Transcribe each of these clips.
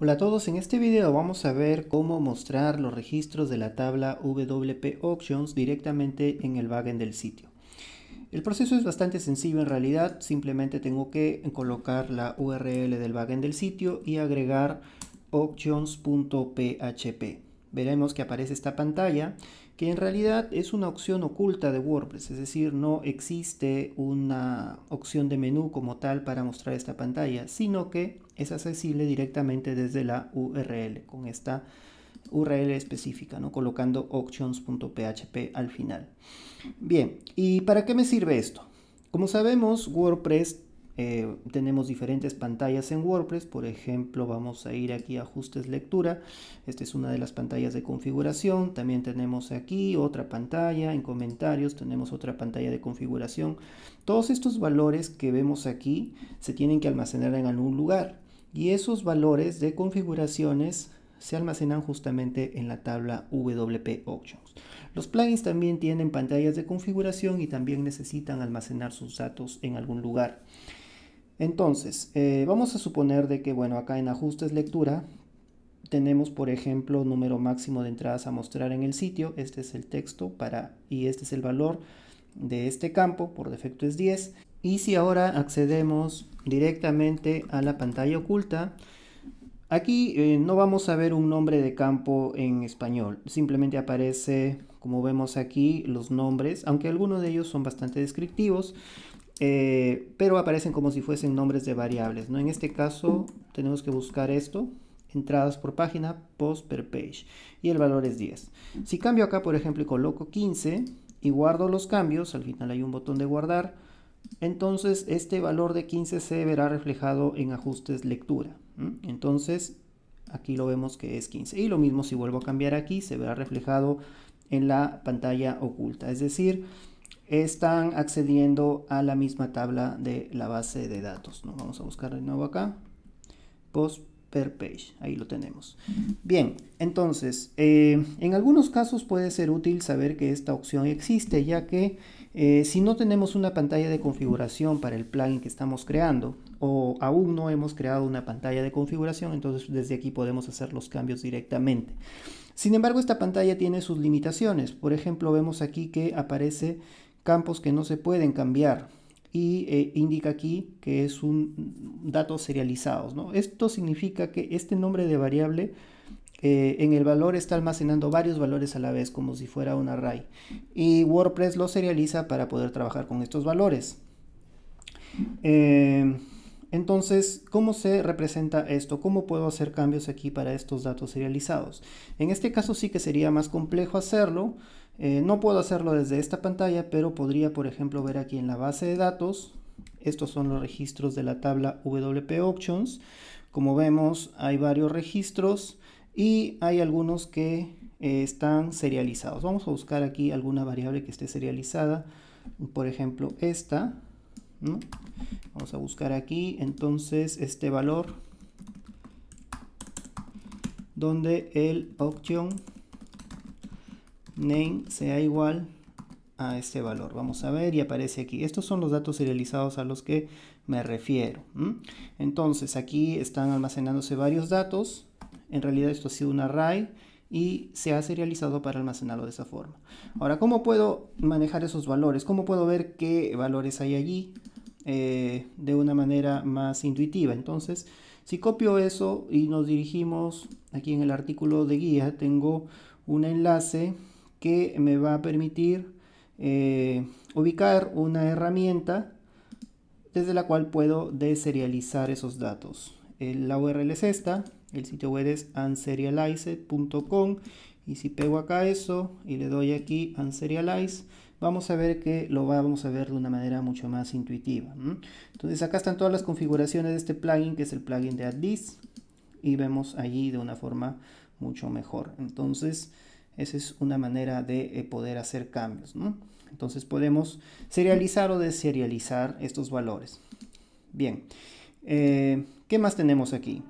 Hola a todos, en este video vamos a ver cómo mostrar los registros de la tabla WP Auctions directamente en el backend del sitio. El proceso es bastante sencillo en realidad, simplemente tengo que colocar la URL del backend del sitio y agregar auctions.php veremos que aparece esta pantalla, que en realidad es una opción oculta de WordPress, es decir, no existe una opción de menú como tal para mostrar esta pantalla, sino que es accesible directamente desde la URL, con esta URL específica, ¿no? colocando options.php al final. Bien, ¿y para qué me sirve esto? Como sabemos, WordPress eh, tenemos diferentes pantallas en WordPress, por ejemplo vamos a ir aquí a ajustes lectura, esta es una de las pantallas de configuración, también tenemos aquí otra pantalla, en comentarios tenemos otra pantalla de configuración, todos estos valores que vemos aquí se tienen que almacenar en algún lugar y esos valores de configuraciones se almacenan justamente en la tabla WP Options. Los plugins también tienen pantallas de configuración y también necesitan almacenar sus datos en algún lugar. Entonces, eh, vamos a suponer de que, bueno, acá en ajustes lectura tenemos, por ejemplo, número máximo de entradas a mostrar en el sitio. Este es el texto para y este es el valor de este campo. Por defecto es 10. Y si ahora accedemos directamente a la pantalla oculta, aquí eh, no vamos a ver un nombre de campo en español. Simplemente aparece, como vemos aquí, los nombres, aunque algunos de ellos son bastante descriptivos. Eh, pero aparecen como si fuesen nombres de variables. ¿no? En este caso tenemos que buscar esto, entradas por página, post per page, y el valor es 10. Si cambio acá, por ejemplo, y coloco 15 y guardo los cambios, al final hay un botón de guardar, entonces este valor de 15 se verá reflejado en ajustes lectura. Entonces aquí lo vemos que es 15. Y lo mismo si vuelvo a cambiar aquí, se verá reflejado en la pantalla oculta. Es decir, están accediendo a la misma tabla de la base de datos. ¿no? Vamos a buscar de nuevo acá. Post per page. Ahí lo tenemos. Bien, entonces, eh, en algunos casos puede ser útil saber que esta opción existe, ya que eh, si no tenemos una pantalla de configuración para el plugin que estamos creando, o aún no hemos creado una pantalla de configuración, entonces desde aquí podemos hacer los cambios directamente. Sin embargo, esta pantalla tiene sus limitaciones. Por ejemplo, vemos aquí que aparece campos que no se pueden cambiar y eh, indica aquí que es un datos serializados. Esto significa que este nombre de variable eh, en el valor está almacenando varios valores a la vez como si fuera un array y WordPress lo serializa para poder trabajar con estos valores. Eh, entonces, ¿cómo se representa esto? ¿Cómo puedo hacer cambios aquí para estos datos serializados? En este caso sí que sería más complejo hacerlo, eh, no puedo hacerlo desde esta pantalla, pero podría, por ejemplo, ver aquí en la base de datos. Estos son los registros de la tabla WP options Como vemos, hay varios registros y hay algunos que eh, están serializados. Vamos a buscar aquí alguna variable que esté serializada. Por ejemplo, esta. Vamos a buscar aquí entonces este valor donde el option name sea igual a este valor. Vamos a ver y aparece aquí. Estos son los datos serializados a los que me refiero. Entonces aquí están almacenándose varios datos. En realidad esto ha sido un array y se ha serializado para almacenarlo de esa forma. Ahora, ¿cómo puedo manejar esos valores? ¿Cómo puedo ver qué valores hay allí eh, de una manera más intuitiva? Entonces, si copio eso y nos dirigimos aquí en el artículo de guía, tengo un enlace que me va a permitir eh, ubicar una herramienta desde la cual puedo deserializar esos datos. Eh, la URL es esta, el sitio web es unserialize.com y si pego acá eso y le doy aquí unserialize, vamos a ver que lo vamos a ver de una manera mucho más intuitiva. Entonces acá están todas las configuraciones de este plugin, que es el plugin de AdDis, y vemos allí de una forma mucho mejor. Entonces... Esa es una manera de eh, poder hacer cambios. Entonces podemos serializar o deserializar estos valores. Bien, eh, ¿qué más tenemos aquí?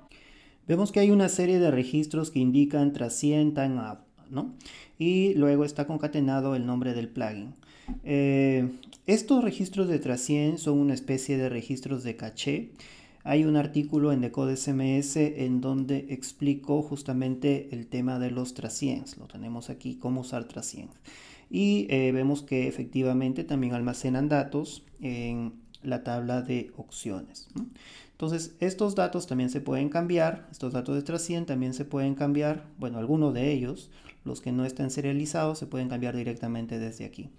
Vemos que hay una serie de registros que indican trasientan a, ¿no? Y luego está concatenado el nombre del plugin. Eh, estos registros de trasient son una especie de registros de caché hay un artículo en Decode SMS en donde explico justamente el tema de los transients. Lo tenemos aquí, cómo usar transients. Y eh, vemos que efectivamente también almacenan datos en la tabla de opciones. Entonces, estos datos también se pueden cambiar, estos datos de trasient también se pueden cambiar, bueno, algunos de ellos, los que no están serializados, se pueden cambiar directamente desde aquí.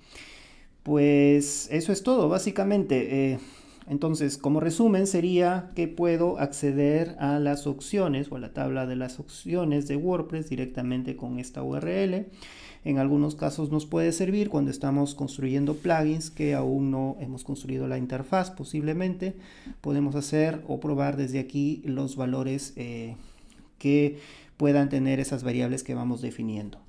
Pues eso es todo, básicamente. Eh, entonces, como resumen, sería que puedo acceder a las opciones o a la tabla de las opciones de WordPress directamente con esta URL. En algunos casos nos puede servir cuando estamos construyendo plugins que aún no hemos construido la interfaz. Posiblemente podemos hacer o probar desde aquí los valores eh, que puedan tener esas variables que vamos definiendo.